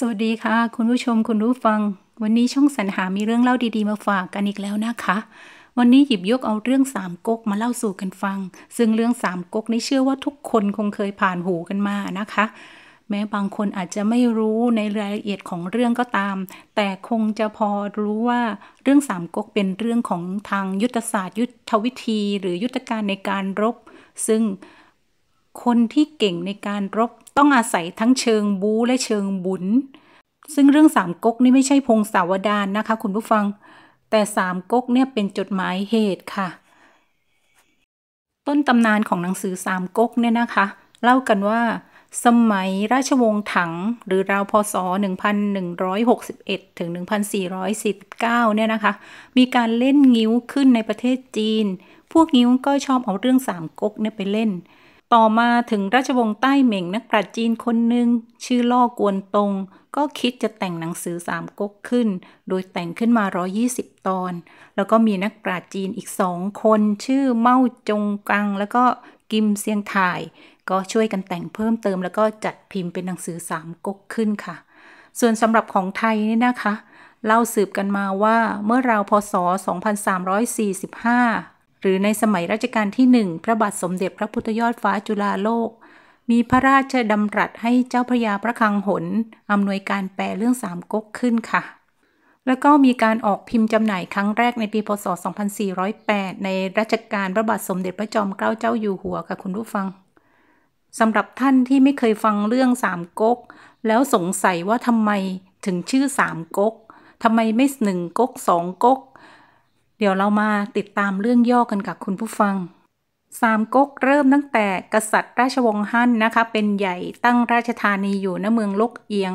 สวัสดีค่ะคุณผู้ชมคุณผู้ฟัง วันนี้ช่องสรรหามีเรื่องเล่าดีๆมาฝากกันอีกแล้วนะคะ วันนี้หยิบยกเอาเรื่องสามก๊กมาเล่าสู่กันฟัง ซึ่งเรื่องสามก๊กนี้เชื่อว่าทุกคนคงเคยผ่านหูกันมานะคะ แม้บางคนอาจจะไม่รู้ในรายละเอียดของเรื่องก็ตาม แต่คงจะพอรู้ว่าเรื่องสามก๊กเป็นเรื่องของทางยุทธศาสตร์ ยุทธวิธี หรือยุทธการในการรบ ซึ่งคนที่เก่งในการรบต้องอาศัยทั้งเชิงบูและเชิงบุญ ซึ่งเรื่องสามก๊กนี่ไม่ใช่พงศาวดารนนะคะคุณผู้ฟัง แต่สามก๊กเนี่ยเป็นจดหมายเหตุค่ะ ต้นตำนานของหนังสือสามก๊กเนี่ยนะคะ เล่ากันว่า สมัยราชวงศ์ถังหรือราวพศ1161ถึง1449 เนี่ยนะคะ มีการเล่นงิ้วขึ้นในประเทศจีน พวกงิ้วก็ชอบเอาเรื่องสามก๊กเนี่ยไปเล่นต่อมาถึงราชวงศ์ใต้เหม่งนักปราชญ์จีนคนหนึ่งชื่อล่อกวนตงก็คิดจะแต่งหนังสือสามก๊กขึ้น โดยแต่งขึ้นมา 120 ตอน แล้วก็มีนักปราชญ์จีนอีกสองคน ชื่อเมาจงกัง แล้วก็กิมเซียงถ่าย ก็ช่วยกันแต่งเพิ่มเติมแล้วก็จัดพิมพ์เป็นหนังสือสามก๊กขึ้นค่ะ ส่วนสำหรับของไทยนี่นะคะ เล่าสืบกันมาว่าเมื่อราวพศ 2345รือในสมัยรัชกาลที่หนึ่งพระบาทสมเด็จพระพุทธยอดฟ้าจุฬาโลก มีพระราชดำรัสให้เจ้าพระยาพระคังหนอำนวยการแปลเรื่องสามก๊กขึ้นค่ะ แล้วก็มีการออกพิมพ์จำหน่ายครั้งแรกในปีพศ2408 ในรัชกาลพระบาทสมเด็จพระจอมเกล้าเจ้าอยู่หัวค่ะคุณผู้ฟังสำหรับท่านที่ไม่เคยฟังเรื่องสามก๊กแล้วสงสัยว่าทำไมถึงชื่อสามก๊กทำไมไม่หนึ่งก๊กสองก๊กเดี๋ยวเรามาติดตามเรื่องย่อกันกับคุณผู้ฟัง สามก๊กเริ่มตั้งแต่กษัตริย์ราชวงศ์ฮั่นนะคะเป็นใหญ่ตั้งราชธานีอยู่ณเมืองลกเอียง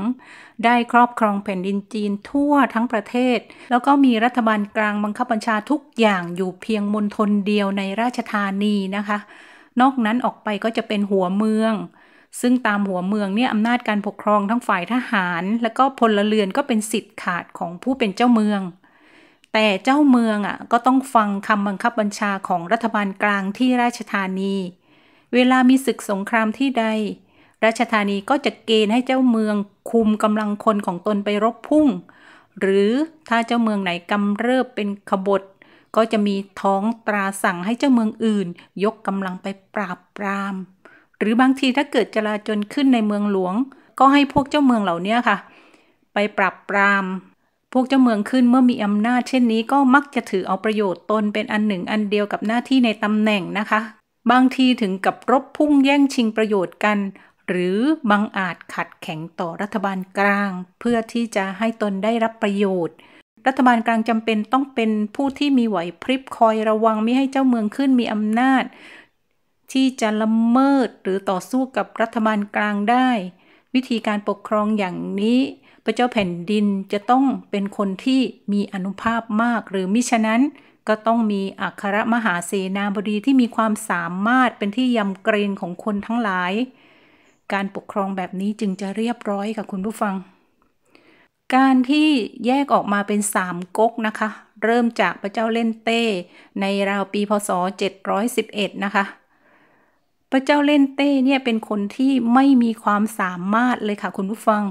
ได้ครอบครองแผ่นดินจีนทั่วทั้งประเทศ แล้วก็มีรัฐบาลกลางบังคับบัญชาทุกอย่างอยู่เพียงมณฑลเดียวในราชธานีนะคะ นอกนั้นออกไปก็จะเป็นหัวเมือง ซึ่งตามหัวเมืองเนี่ยอำนาจการปกครองทั้งฝ่ายทหาร และก็พลเรือนก็เป็นสิทธิ์ขาดของผู้เป็นเจ้าเมืองแต่เจ้าเมืองอ่ะก็ต้องฟังคำบังคับบัญชาของรัฐบาลกลางที่ราชธานี เวลามีศึกสงครามที่ใด ราชธานีก็จะเกณฑ์ให้เจ้าเมืองคุมกำลังคนของตนไปรบพุ่ง หรือถ้าเจ้าเมืองไหนกำเริบเป็นขบฏ ก็จะมีท้องตราสั่งให้เจ้าเมืองอื่น ยกกำลังไปปราบปราม หรือบางทีถ้าเกิดจลาจลขึ้นในเมืองหลวง ก็ให้พวกเจ้าเมืองเหล่านี้ค่ะ ไปปราบปรามพวก เจ้าเมืองขึ้นเมื่อมีอำนาจ เช่นนี้ก็มักจะถือเอาประโยชน์ตนเป็นอันหนึ่งอันเดียวกับหน้าที่ในตำแหน่งนะคะ บางทีถึงกับรบพุ่งแย่งชิงประโยชน์กัน หรือบางอาจขัดแข็งต่อรัฐบาลกลาง เพื่อที่จะให้ตนได้รับประโยชน์ รัฐบาลกลางจำเป็นต้องเป็นผู้ที่มีไหวพริบคอยระวังไม่ให้เจ้าเมืองขึ้นมีอำนาจ ที่จะละเมิดหรือต่อสู้กับรัฐบาลกลางได้ วิธีการปกครองอย่างนี้พระเจ้าแผ่นดินจะต้องเป็นคนที่มีอนุภาพมากหรือมิฉะนั้นก็ต้องมีอัครมหาเสนาบดีที่มีความสามารถเป็นที่ยำเกรงของคนทั้งหลาย การปกครองแบบนี้จึงจะเรียบร้อยค่ะคุณผู้ฟัง การที่แยกออกมาเป็นสามก๊กนะคะ เริ่มจากพระเจ้าเล่นเต้ในราวปี พศ 711 นะคะพระเจ้าเล่นเต้เนี่ยเป็นคนที่ไม่มีความสามารถเลยค่ะคุณผู้ฟัง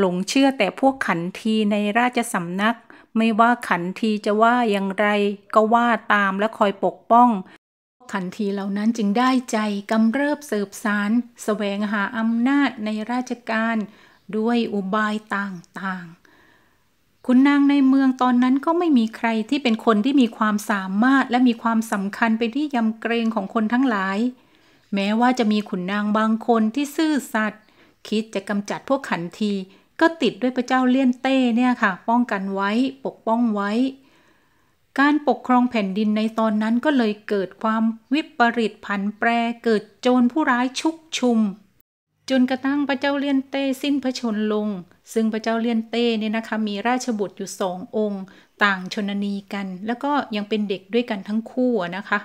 หลงเชื่อแต่พวกขันทีในราชสำนัก ไม่ว่าขันทีจะว่าอย่างไรก็ว่าตามและคอยปกป้อง ขันทีเหล่านั้นจึงได้ใจกำเริบเสิบสารสแสวงหาอำนาจในราชการด้วยอุบายต่างๆคุณนางในเมืองตอนนั้นก็ไม่มีใครที่เป็นคนที่มีความสามารถและมีความสำคัญไปที่ยำเกรงของคนทั้งหลาย แม้ว่าจะมีขุนนางบางคนที่ซื่อสัตย์คิดจะกำจัดพวกขันทีก็ติดด้วยพระเจ้าเลี่ยนเต้เนี่ยค่ะป้องกันไว้ปกป้องไว้ การปกครองแผ่นดินในตอนนั้นก็เลยเกิดความวิปริตผันแปรเกิดโจรผู้ร้ายชุกชุม จนกระทั่งพระเจ้าเลี่ยนเต้สิ้นพระชนลง ซึ่งพระเจ้าเลี่ยนเต้เนี่ยนะคะมีราชบุตรอยู่สององค์ ต่างชนนีกันแล้วก็ยังเป็นเด็กด้วยกันทั้งคู่นะคะ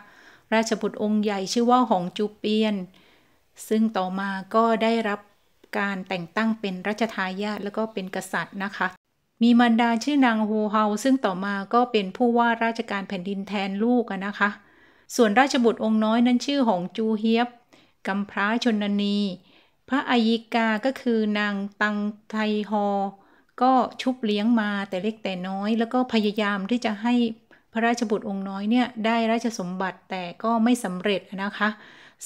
ราชบุตรองค์ใหญ่ชื่อว่าหองจูเปียน ซึ่งต่อมาก็ได้รับการแต่งตั้งเป็นรัชทายาทแล้วก็เป็นกษัตริย์นะคะ มีมารดาชื่อนางโฮเฮาซึ่งต่อมาก็เป็นผู้ว่าราชการแผ่นดินแทนลูกนะคะ ส่วนราชบุตรองค์น้อยนั้นชื่อของจูเฮียบกัมพร้าชนนีพระอายิกา ก็คือนางตังไทฮอ ก็ชุบเลี้ยงมาแต่เล็กแต่น้อย แล้วก็พยายามที่จะให้พระราชบุตรองค์น้อยเนี่ยได้ราชสมบัติแต่ก็ไม่สำเร็จนะคะ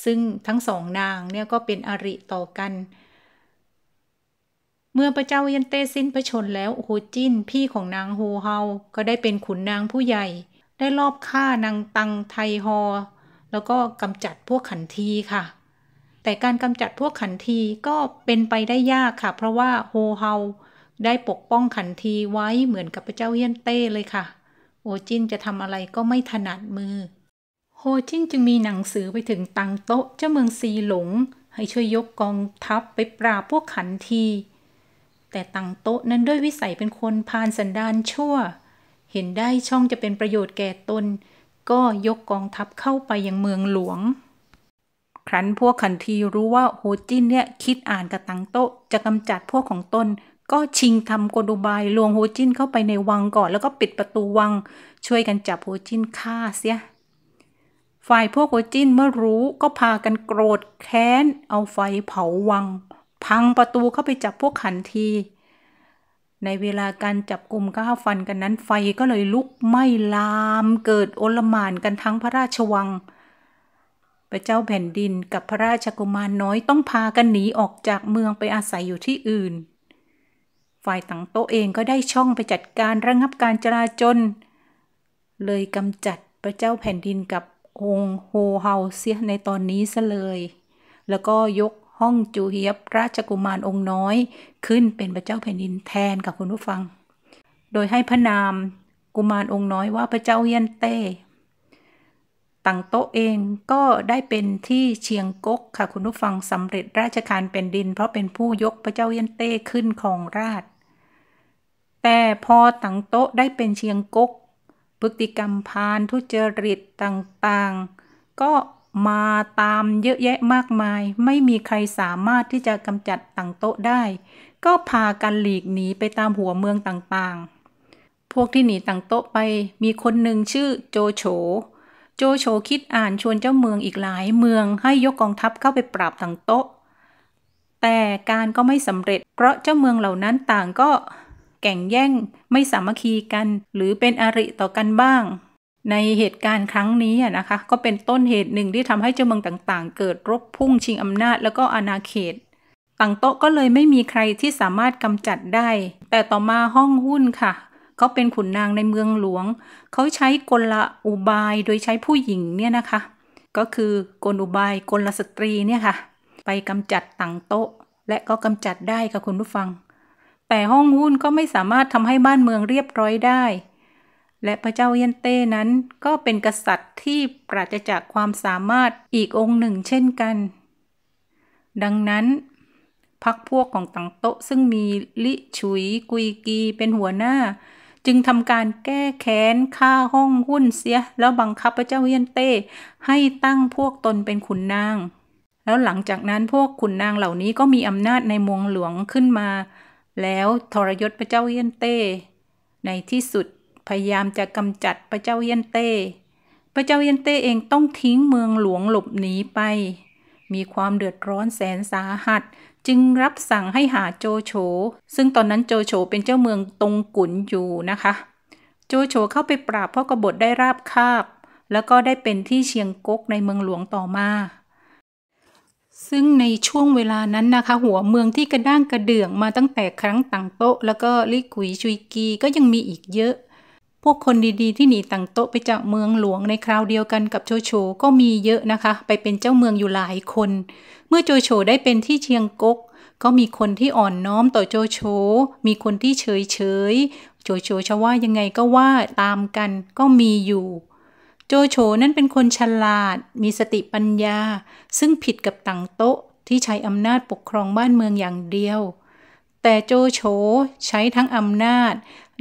ซึ่งทั้งสองนางเนี่ยก็เป็นอริต่อกันเมื่อพระเจ้ายันเต้สิ้นพระชนแล้วโฮจินพี่ของนางโฮเฮา ก็ได้เป็นขุนนางผู้ใหญ่ ได้ลอบฆ่านางตังไทฮอ แล้วก็กำจัดพวกขันทีค่ะ แต่การกำจัดพวกขันทีก็เป็นไปได้ยากค่ะ เพราะว่าโฮเฮา ได้ปกป้องขันทีไว้เหมือนกับพระเจ้าเฮียนเต้เลยค่ะ โอจินจะทำอะไรก็ไม่ถนัดมือ โฮจินจึงมีหนังสือไปถึงตังโต๊ะเจ้าเมืองซีหลง ให้ช่วยยกกองทัพไปปราบพวกขันทีแต่ตังโต๊ะนั้นด้วยวิสัยเป็นคนพานสันดานชั่ว เห็นได้ช่องจะเป็นประโยชน์แก่ตน ก็ยกกองทัพเข้าไปยังเมืองหลวง ครั้นพวกขันทีรู้ว่าโฮจินเนี่ยคิดอ่านกับตังโต๊ะจะกำจัดพวกของตน ก็ชิงทำกลุบายลวงโฮจินเข้าไปในวังก่อน แล้วก็ปิดประตูวัง ช่วยกันจับโฮจินฆ่าเสีย ฝ่ายพวกโฮจินเมื่อรู้ก็พากันโกรธแค้น เอาไฟเผาวังพังประตูเข้าไปจับพวกขันที ในเวลาการจับกลุ่มก้าวฟันกันนั้น ไฟก็เลยลุกไหม้ลามเกิดโอลมานกันทั้งพระราชวังพระเจ้าแผ่นดินกับพระราชกุมารน้อยต้องพากันหนีออกจากเมืองไปอาศัยอยู่ที่อื่น ฝ่ายตังโตเองก็ได้ช่องไปจัดการระงับการจราจนเลยกำจัดพระเจ้าแผ่นดินกับองค์โฮเฮาเสียในตอนนี้ซะเลย แล้วก็ยกห้องจูเฮียบราชกุมารองค์น้อยขึ้นเป็นพระเจ้าแผ่นดินแทนกับคุณผู้ฟัง โดยให้พระนามกุมารองค์น้อยว่าพระเจ้าเยียนเต้ตังโตเองก็ได้เป็นที่เชียงกกค่ะคุณผู้ฟังสำเร็จราชการเป็นดิน เพราะเป็นผู้ยกพระเจ้าเยียนเต้ขึ้นครองราช แต่พอตังโตได้เป็นเชียงกก พฤติกรรมพานทุจริตต่างๆ ก็มาตามเยอะแยะมากมายไม่มีใครสามารถที่จะกำจัดต่างโต๊ะได้ ก็พากันหลีกหนีไปตามหัวเมืองต่างๆ พวกที่หนีต่างโต๊ะไปมีคนหนึ่งชื่อโจโฉโจโฉคิดอ่านชวนเจ้าเมืองอีกหลายเมืองให้ยกกองทัพเข้าไปปราบต่างโต๊ะ แต่การก็ไม่สำเร็จ เพราะเจ้าเมืองเหล่านั้นต่างก็แก่งแย่งไม่สามัคคีกัน หรือเป็นอริต่อกันบ้างในเหตุการณ์ครั้งนี้นะคะ ก็เป็นต้นเหตุหนึ่งที่ทำให้เจ้าเมืองต่างๆ เกิดรบพุ่งชิงอำนาจแล้วก็อาณาเขต ต่างโต๊ะก็เลยไม่มีใครที่สามารถกำจัดได้ แต่ต่อมาห้องหุ้นค่ะเขาเป็นขุนนางในเมืองหลวง เขาใช้กลละอุบายโดยใช้ผู้หญิงเนี่ยนะคะ ก็คือกลอุบาย กลละสตรีเนี่ยค่ะไปกำจัดต่างโต๊ะและก็กำจัดได้ค่ะคุณผู้ฟัง แต่ห้องหุ้นก็ไม่สามารถทำให้บ้านเมืองเรียบร้อยได้และพระเจ้าเยนเต้นั้นก็เป็นกษัตริย์ที่ปราศจากความสามารถอีกองค์หนึ่ง เช่นกัน ดังนั้นพักพวกของตังโตะซึ่งมีลิฉุยกุยกีเป็นหัวหน้า จึงทำการแก้แค้นฆ่าห้องหุ้นเสีย แล้วบังคับพระเจ้าเยียนเต้ให้ตั้งพวกตนเป็นขุนนาง แล้วหลังจากนั้นพวกขุนนางเหล่านี้ก็มีอำนาจในมวงหลวงขึ้นมา แล้วทรยศพระเจ้าเียนเต้ในที่สุดพยายามจะกำจัดพระเจ้าเยนเต้พระเจ้าเยนเต้เองต้องทิ้งเมืองหลวงหลบหนีไป มีความเดือดร้อนแสนสาหัส จึงรับสั่งให้หาโจโฉ ซึ่งตอนนั้นโจโฉเป็นเจ้าเมืองตรงกุนอยู่นะคะ โจโฉเข้าไปปราบพ่อกบฏได้ราบคาบ แล้วก็ได้เป็นที่เชียงกกในเมืองหลวงต่อมา ซึ่งในช่วงเวลานั้นนะคะ หัวเมืองที่กระด้างกระเดื่องมาตั้งแต่ครั้งต่างโตะแล้วก็ลิกุยชุยกี ก็ยังมีอีกเยอะพวกคนดีๆที่หนีต่างโต๊ะไปจากเมืองหลวงในคราวเดียวกันกับโจโฉก็มีเยอะนะคะไปเป็นเจ้าเมืองอยู่หลายคน เมื่อโจโฉได้เป็นที่เชียงกกก็มีคนที่อ่อนน้อมต่อโจโฉมีคนที่เฉยเฉยโจโฉชว่ายังไงก็ว่าตามกันก็มีอยู่ โจโฉนั้นเป็นคนฉลาด มีสติปัญญา ซึ่งผิดกับต่างโต๊ะที่ใช้อำนาจปกครองบ้านเมืองอย่างเดียว แต่โจโฉใช้ทั้งอำนาจ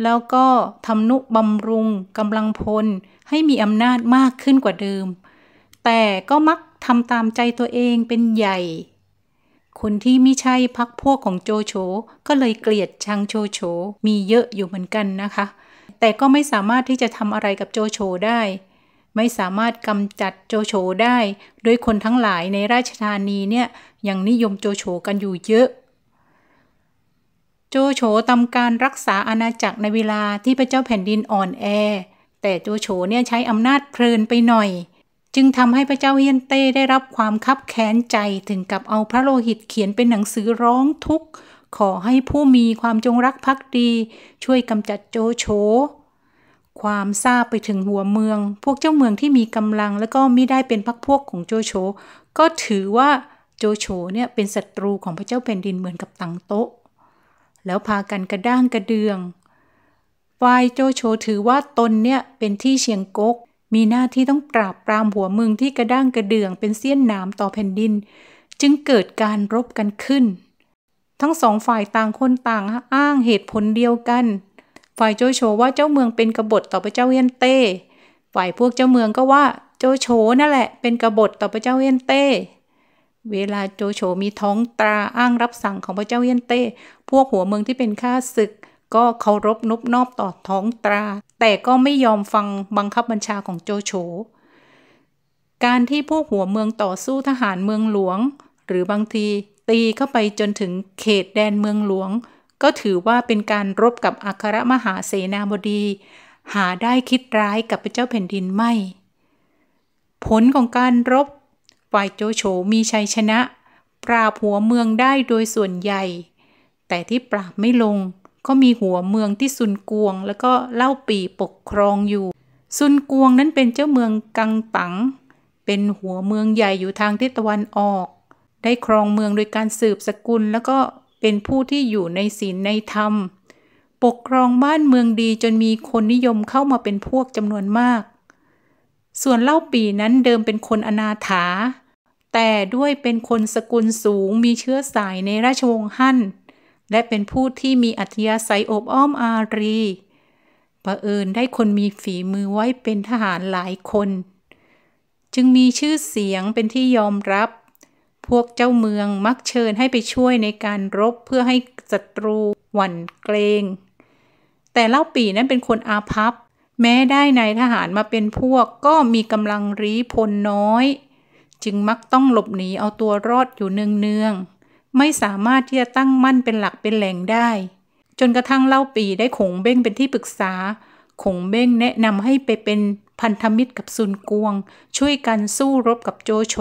แล้วก็ทำนุบำรุงกำลังพลให้มีอำนาจมากขึ้นกว่าเดิม แต่ก็มักทำตามใจตัวเองเป็นใหญ่ คนที่ไม่ใช่พักพวกของโจโฉก็เลยเกลียดชังโจโฉมีเยอะอยู่เหมือนกันนะคะ แต่ก็ไม่สามารถที่จะทำอะไรกับโจโฉได้ ไม่สามารถกำจัดโจโฉได้ โดยคนทั้งหลายในราชธานีเนี่ยยังนิยมโจโฉกันอยู่เยอะโจโฉทำการรักษาอาณาจักรในเวลาที่พระเจ้าแผ่นดินอ่อนแอ แต่โจโฉเนี่ยใช้อำนาจเพลินไปหน่อย จึงทำให้พระเจ้าเฮียนเต้ได้รับความคับแค้นใจถึงกับเอาพระโลหิตเขียนเป็นหนังสือร้องทุกข์ ขอให้ผู้มีความจงรักภักดี ช่วยกำจัดโจโฉความทราบไปถึงหัวเมือง พวกเจ้าเมืองที่มีกำลังแล้วก็ไม่ได้เป็นพักพวกของโจโฉก็ถือว่าโจโฉเนี่ยเป็นศัตรูของพระเจ้าแผ่นดินเหมือนกับตังโต๊ะแล้วพากันกระด้างกระเดือง ฝ่ายโจโฉถือว่าตนเนี่ยเป็นที่เชียงกก มีหน้าที่ต้องปราบปรามหัวเมืองที่กระด้างกระเดืองเป็นเสี้ยนหนามต่อแผ่นดิน จึงเกิดการรบกันขึ้น ทั้งสองฝ่ายต่างคนต่างอ้างเหตุผลเดียวกัน ฝ่ายโจโฉว่าเจ้าเมืองเป็นกบฏต่อพระเจ้าเยนเต้ ฝ่ายพวกเจ้าเมืองก็ว่าโจโฉนั่นแหละเป็นกบฏต่อพระเจ้าเยนเต้เวลาโจโฉมีท้องตราอ้างรับสั่งของพระเจ้าเยียนเต้พวกหัวเมืองที่เป็นข้าศึก ก็เคารพนุบนอบต่อท้องตรา แต่ก็ไม่ยอมฟังบังคับบัญชาของโจโฉ การที่พวกหัวเมืองต่อสู้ทหารเมืองหลวง หรือบางที ตีเข้าไปจนถึงเขตแดนเมืองหลวง ก็ถือว่าเป็นการรบกับอัครมหาเสนาบดี หาได้คิดร้ายกับพระเจ้าแผ่นดินไม่ ผลของการรบฝ่ายโจโฉมีชัยชนะ ปราบหัวเมืองได้โดยส่วนใหญ่ แต่ที่ปราบไม่ลง ก็มีหัวเมืองที่ซุนกวงแล้วก็เล่าปีปกครองอยู่ซุนกวงนั้นเป็นเจ้าเมืองกังตัง เป็นหัวเมืองใหญ่อยู่ทางทิศตะวันออก ได้ครองเมืองโดยการสืบสกุล แล้วก็เป็นผู้ที่อยู่ในศีลในธรรม ปกครองบ้านเมืองดีจนมีคนนิยมเข้ามาเป็นพวกจำนวนมาก ส่วนเล่าปีนั้นเดิมเป็นคนอนาถาแต่ด้วยเป็นคนสกุลสูงมีเชื้อสายในราชวงศ์ฮั่น และเป็นผู้ที่มีอัธยาศัยอบอ้อมอารีประเอิญได้คนมีฝีมือไว้ เป็นทหารหลายคน จึงมีชื่อเสียงเป็นที่ยอมรับ พวกเจ้าเมืองมักเชิญให้ไปช่วยในการรบเพื่อให้ศัตรูหวั่น เกรง แต่ เล่าปีนั้นเป็นคนอาภัพแม้ได้นายทหารมาเป็นพวกก็มีกำลังรีพลน้อยจึงมักต้องหลบหนีเอาตัวรอดอยู่เนืองๆ ไม่สามารถที่จะตั้งมั่นเป็นหลักเป็นแหล่งได้ จนกระทั่งเล่าปีได้ขงเบ้งเป็นที่ปรึกษา ขงเบ้งแนะนำให้ไปเป็นพันธมิตรกับซุนกวง ช่วยกันสู้รบกับโจโฉ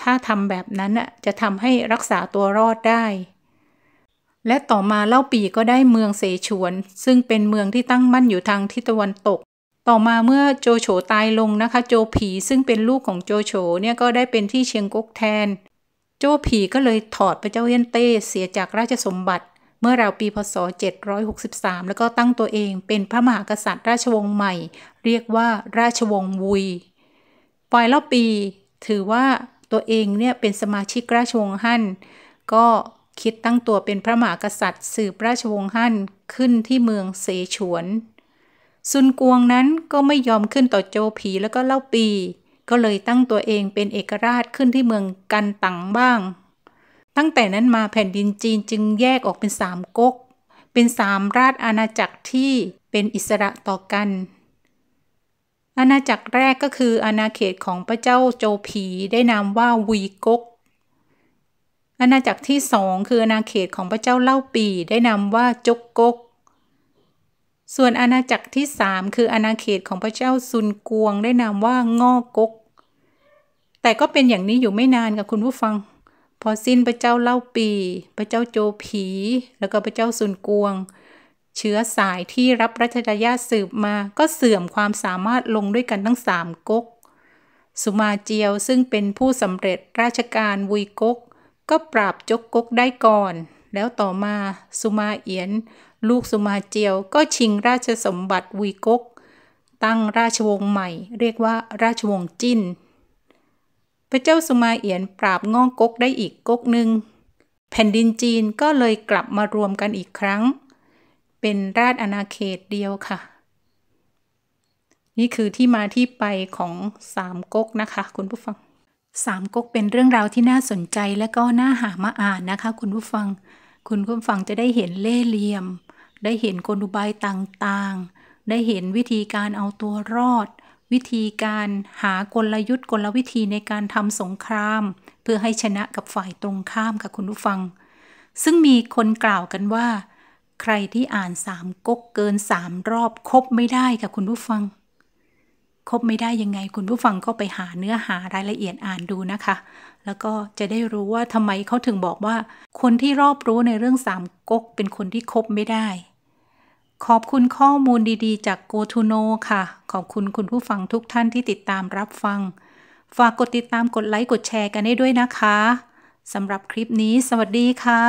ถ้าทำแบบนั้นจะทำให้รักษาตัวรอดได้ และต่อมาเล่าปีก็ได้เมืองเสฉวน ซึ่งเป็นเมืองที่ตั้งมั่นอยู่ทางทิศตะวันตกต่อมาเมื่อโจโฉตายลงนะคะ โจผีซึ่งเป็นลูกของโจโฉเนี่ยก็ได้เป็นที่เชียงกกแทน โจผีก็เลยถอดพระเจ้าเยนเต้เสียจากราชสมบัติเมื่อราวปีพศ763 แล้วก็ตั้งตัวเองเป็นพระมหากษัตริย์ราชวงศ์ใหม่ เรียกว่าราชวงศ์วุยปลายรอบปีถือว่าตัวเองเนี่ยเป็นสมาชิกราชวงศ์ฮั่นก็คิดตั้งตัวเป็นพระมหากษัตริย์ สืบราชวงศ์ฮั่นขึ้นที่เมืองเสฉวนซุนกวงนั้นก็ไม่ยอมขึ้นต่อโจผีแล้วก็เล่าปี ก็เลยตั้งตัวเองเป็นเอกราชขึ้นที่เมืองกันตังบ้าง ตั้งแต่นั้นมาแผ่นดินจีนจึงแยกออกเป็นสามก๊กเป็นสามราชอาณาจักรที่เป็นอิสระต่อกัน อาณาจักรแรกก็คือ อาณาเขตของพระเจ้าโจผีได้นามว่าวีก๊กอาณาจักรที่สอง คืออาณาเขตของพระเจ้าเล่าปี ได้นามว่าจกก๊กส่วนอาณาจักรที่สามคืออาณาเขตของพระเจ้าซุนกวงได้นามว่างอกก แต่ก็เป็นอย่างนี้อยู่ไม่นานกับคุณผู้ฟัง พอสิ้นพระเจ้าเล่าปีพระเจ้าโจผี แล้วก็พระเจ้าซุนกวง เชื้อสายที่รับรัชทายาสืบมาก็เสื่อมความสามารถลงด้วยกันทั้งสามก๊กสุมาเจียวซึ่งเป็นผู้สำเร็จราชการวุยก๊กก็ปราบจกก๊กได้ก่อน แล้วต่อมาสุมาเอียนลูกสุมาเจียวก็ชิงราชสมบัติวีกก ตั้งราชวงศ์ใหม่ เรียกว่าราชวงศ์จิ้นพระเจ้าสุมาเอียนปราบง่องกกได้อีกกกหนึ่ง แผ่นดินจีนก็เลยกลับมารวมกันอีกครั้ง เป็นราชอาณาเขตเดียวค่ะ นี่คือที่มาที่ไปของสามก๊กนะคะ คุณผู้ฟังสามก๊กเป็นเรื่องราวที่น่าสนใจและก็น่าหามาอ่านนะคะ คุณผู้ฟังคุณผู้ฟังจะได้เห็นเล่เหลี่ยม ได้เห็นกลอุบายต่างๆ ได้เห็นวิธีการเอาตัวรอด วิธีการหากลยุทธ์กลวิธีในการทำสงคราม เพื่อให้ชนะกับฝ่ายตรงข้ามค่ะคุณผู้ฟัง ซึ่งมีคนกล่าวกันว่า ใครที่อ่านสามก๊กเกินสามรอบคบไม่ได้ค่ะคุณผู้ฟังคบไม่ได้ยังไงคุณผู้ฟังก็ไปหาเนื้อหารายละเอียดอ่านดูนะคะ แล้วก็จะได้รู้ว่าทำไมเขาถึงบอกว่า คนที่รอบรู้ในเรื่องสามก๊กเป็นคนที่คบไม่ได้ ขอบคุณข้อมูลดีๆ จากโก k ูโนค่ะ ขอบคุณคุณผู้ฟังทุกท่านที่ติดตามรับฟัง ฝากกดติดตามกดไลค์กดแชร์กันได้ด้วยนะคะสำหรับคลิปนี้ สวัสดีค่ะ